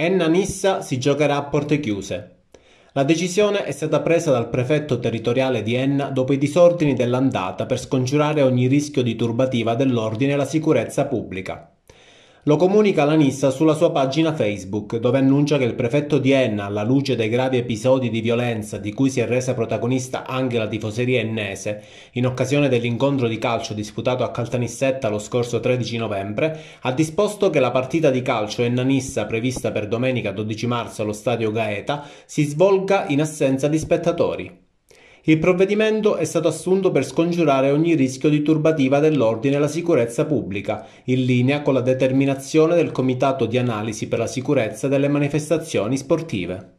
Enna-Nissa si giocherà a porte chiuse. La decisione è stata presa dal prefetto territoriale di Enna dopo i disordini dell'andata per scongiurare ogni rischio di turbativa dell'ordine e la sicurezza pubblica. Lo comunica la Nissa sulla sua pagina Facebook, dove annuncia che il prefetto di Enna, alla luce dei gravi episodi di violenza di cui si è resa protagonista anche la tifoseria ennese, in occasione dell'incontro di calcio disputato a Caltanissetta lo scorso 13 novembre, ha disposto che la partita di calcio Enna-Nissa prevista per domenica 12 marzo allo stadio Gaeta si svolga in assenza di spettatori. Il provvedimento è stato assunto per scongiurare ogni rischio di turbativa dell'ordine e la sicurezza pubblica, in linea con la determinazione del Comitato di Analisi per la Sicurezza delle Manifestazioni Sportive.